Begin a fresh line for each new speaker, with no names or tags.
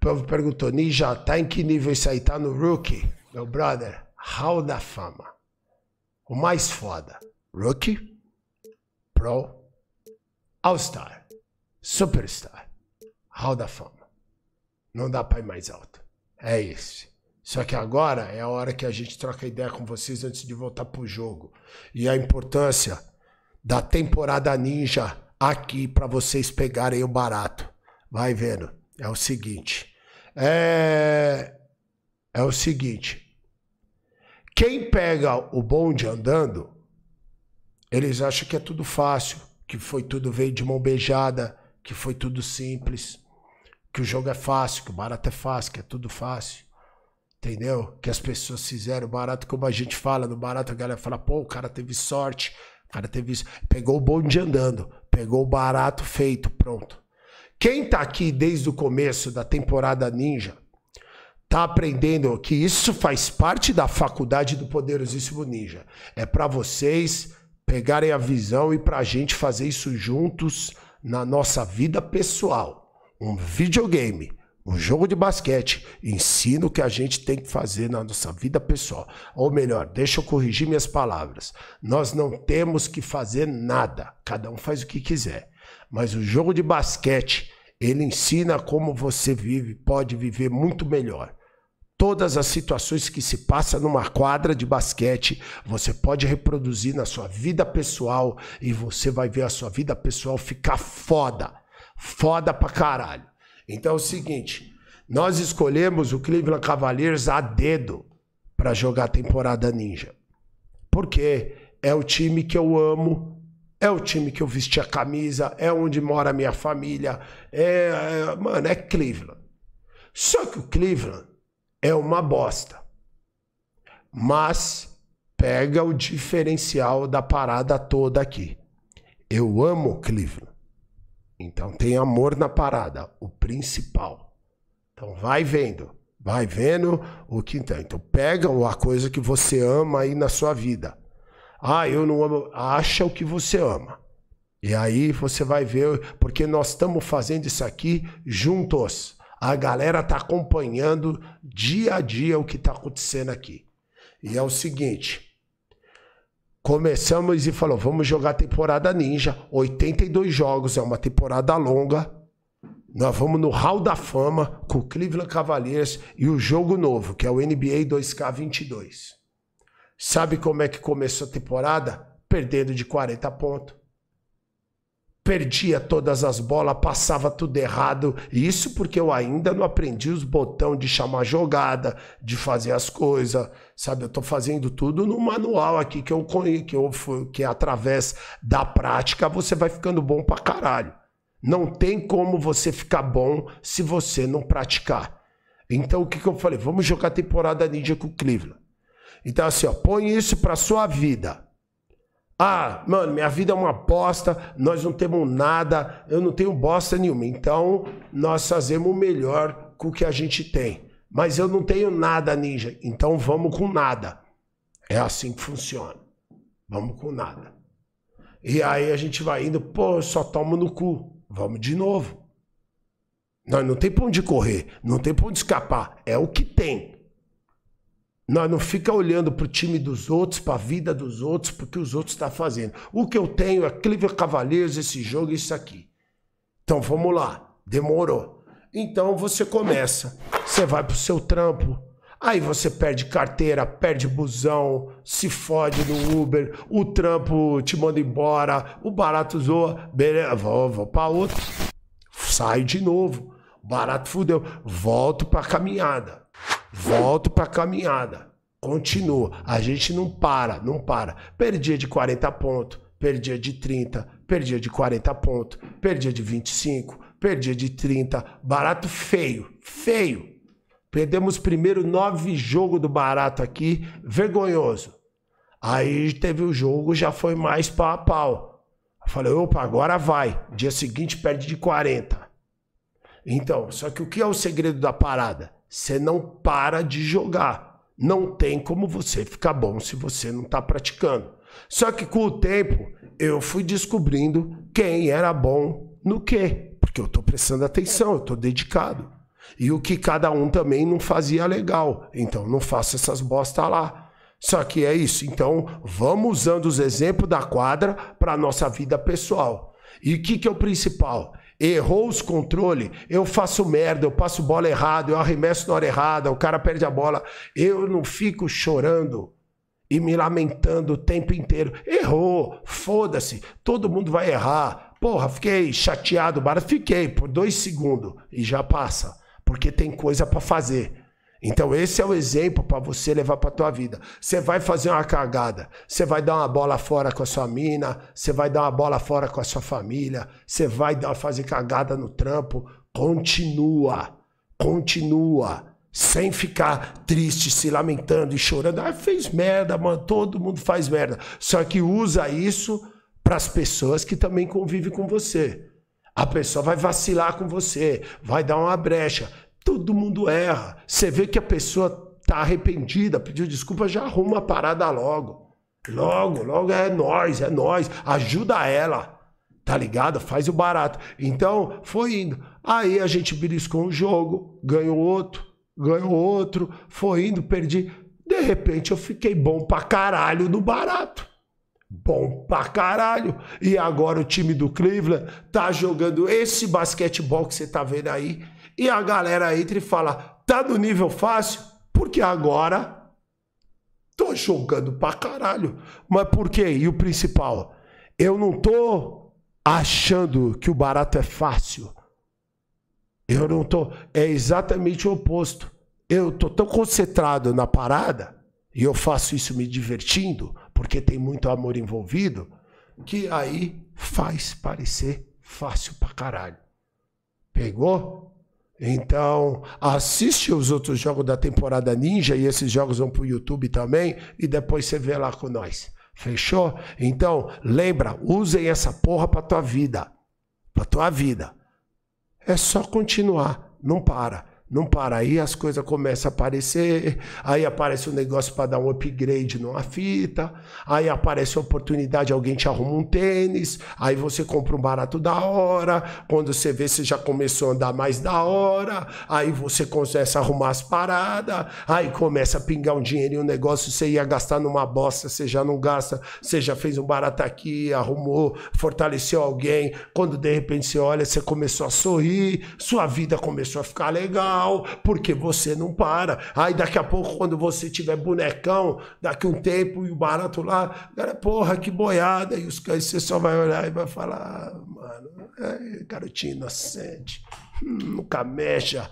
povo perguntou, Ninja, tá em que nível isso aí? Tá no Rookie? Meu brother, Hall da Fama. O mais foda. Rookie, Pro, All-Star, Superstar, Hall da Fama. Não dá pra ir mais alto. É esse. Só que agora é a hora que a gente troca ideia com vocês antes de voltar pro jogo. E a importância da temporada ninja aqui para vocês pegarem o barato. Vai vendo. É o seguinte. É, é o seguinte. Quem pega o bonde andando, eles acham que é tudo fácil, que foi tudo veio de mão beijada, que foi tudo simples, que o jogo é fácil, que o barato é fácil, que é tudo fácil. Entendeu? Que as pessoas fizeram barato, como a gente fala, no barato a galera fala, pô, o cara teve sorte, o cara teve isso. Pegou o bonde andando, pegou o barato feito, pronto. Quem tá aqui desde o começo da temporada Ninja tá aprendendo que isso faz parte da faculdade do Poderosíssimo Ninja. É para vocês pegarem a visão e pra gente fazer isso juntos na nossa vida pessoal. Um videogame, um jogo de basquete, ensina o que a gente tem que fazer na nossa vida pessoal. Ou melhor, deixa eu corrigir minhas palavras. Nós não temos que fazer nada, cada um faz o que quiser. Mas o jogo de basquete ele ensina como você vive, pode viver muito melhor. Todas as situações que se passa numa quadra de basquete, você pode reproduzir na sua vida pessoal e você vai ver a sua vida pessoal ficar foda. Foda pra caralho. Então é o seguinte, nós escolhemos o Cleveland Cavaliers a dedo para jogar a temporada ninja. Porque é o time que eu amo, é o time que eu vesti a camisa, é onde mora a minha família, é, é, mano, é Cleveland. Só que o Cleveland é uma bosta. Mas pega o diferencial da parada toda aqui. Eu amo Cleveland. Então tem amor na parada, o principal. Então vai vendo, vai vendo o que então. Então pega a coisa que você ama aí na sua vida. Ah, eu não amo. Acha o que você ama. E aí você vai ver, porque nós estamos fazendo isso aqui juntos. A galera tá acompanhando dia a dia o que tá acontecendo aqui. E é o seguinte, começamos e falou, vamos jogar a temporada ninja, 82 jogos, é uma temporada longa. Nós vamos no Hall da Fama com o Cleveland Cavaliers e o jogo novo, que é o NBA 2K22. Sabe como é que começou a temporada? Perdendo de 40 pontos. Perdia todas as bolas, passava tudo errado. Isso porque eu ainda não aprendi os botões de chamar jogada, de fazer as coisas. Sabe, eu tô fazendo tudo no manual aqui que eu conheço, que, eu, que através da prática você vai ficando bom pra caralho. Não tem como você ficar bom se você não praticar. Então o que, que eu falei? Vamos jogar a temporada ninja com o Cleveland. Então, assim, ó, põe isso pra sua vida. Ah, mano, minha vida é uma bosta, nós não temos nada, eu não tenho bosta nenhuma. Então, nós fazemos o melhor com o que a gente tem. Mas eu não tenho nada, ninja. Então, vamos com nada. É assim que funciona. Vamos com nada. E aí a gente vai indo, pô, eu só tomo no cu. Vamos de novo. Nós não, não tem pra onde correr, não tem pra onde escapar. É o que tem. Nós não fica olhando para o time dos outros, para a vida dos outros, para o que os outros estão tá fazendo. O que eu tenho é Cleveland Cavaliers, esse jogo isso aqui. Então vamos lá, demorou. Então você começa, você vai pro seu trampo, aí você perde carteira, perde busão, se fode no Uber, o trampo te manda embora, o barato zoa, beleza, vou, vou para outro, sai de novo, barato fudeu, volto para caminhada. Volto para a caminhada. Continua. A gente não para, não para. Perdia de 40 pontos, perdia de 30, perdia de 40 pontos, perdia de 25, perdia de 30. Barato feio, feio. Perdemos primeiro nove jogos do barato aqui, vergonhoso. Aí teve o jogo, já foi mais pau a pau. Eu falei, opa, agora vai. Dia seguinte perde de 40. Então, só que o que é o segredo da parada? Você não para de jogar. Não tem como você ficar bom se você não está praticando. Só que com o tempo, eu fui descobrindo quem era bom no quê. Porque eu estou prestando atenção, eu estou dedicado. E o que cada um também não fazia legal. Então não faça essas bosta lá. Só que é isso. Então, vamos usando os exemplos da quadra para a nossa vida pessoal. E o que, que é o principal? errou os controles, eu faço merda, eu passo bola errada, eu arremesso na hora errada, o cara perde a bola. Eu não fico chorando e me lamentando o tempo inteiro. Errou, foda-se, todo mundo vai errar. Porra, fiquei chateado, bara, fiquei por dois segundos e já passa, porque tem coisa para fazer. Então esse é o exemplo para você levar para tua vida. Você vai fazer uma cagada, você vai dar uma bola fora com a sua mina, você vai dar uma bola fora com a sua família, você vai dar, fazer cagada no trampo, continua, continua, sem ficar triste, se lamentando e chorando. Ah, fez merda, mano, todo mundo faz merda. Só que usa isso para as pessoas que também convivem com você. A pessoa vai vacilar com você, vai dar uma brecha. Todo mundo erra. Você vê que a pessoa tá arrependida, pediu desculpa, já arruma a parada logo. Logo, logo é nós, é nós. Ajuda ela. Tá ligado? Faz o barato. Então, foi indo. Aí a gente beliscou um jogo, ganhou outro, ganhou outro, foi indo, perdi. De repente eu fiquei bom pra caralho no barato. Bom pra caralho. E agora o time do Cleveland tá jogando esse basquetebol que você tá vendo aí e a galera entra e fala: tá do nível fácil? Porque agora tô jogando pra caralho. Mas por quê? E o principal, eu não tô achando que o barato é fácil. Eu não tô. É exatamente o oposto. Eu tô tão concentrado na parada, e eu faço isso me divertindo, porque tem muito amor envolvido, que aí faz parecer fácil pra caralho. Pegou? Então, assiste os outros jogos da temporada Ninja e esses jogos vão para o YouTube também e depois você vê lá com nós. Fechou? Então, lembra, usem essa porra para tua vida. Para tua vida. É só continuar, não para. Não para. Aí as coisas começam a aparecer, aí aparece um negócio para dar um upgrade numa fita, aí aparece a oportunidade, alguém te arruma um tênis, aí você compra um barato da hora, quando você vê, você já começou a andar mais da hora, aí você começa a arrumar as paradas, aí começa a pingar um dinheiro em um negócio, você ia gastar numa bosta, você já não gasta, você já fez um barato aqui, arrumou, fortaleceu alguém, quando de repente você olha, você começou a sorrir, sua vida começou a ficar legal, mal, porque você não para. Aí daqui a pouco, quando você tiver bonecão, daqui um tempo, e o barato lá, cara, porra, que boiada. E os caras, você só vai olhar e vai falar, ah, mano, é, garotinho inocente. Hum, nunca mexa.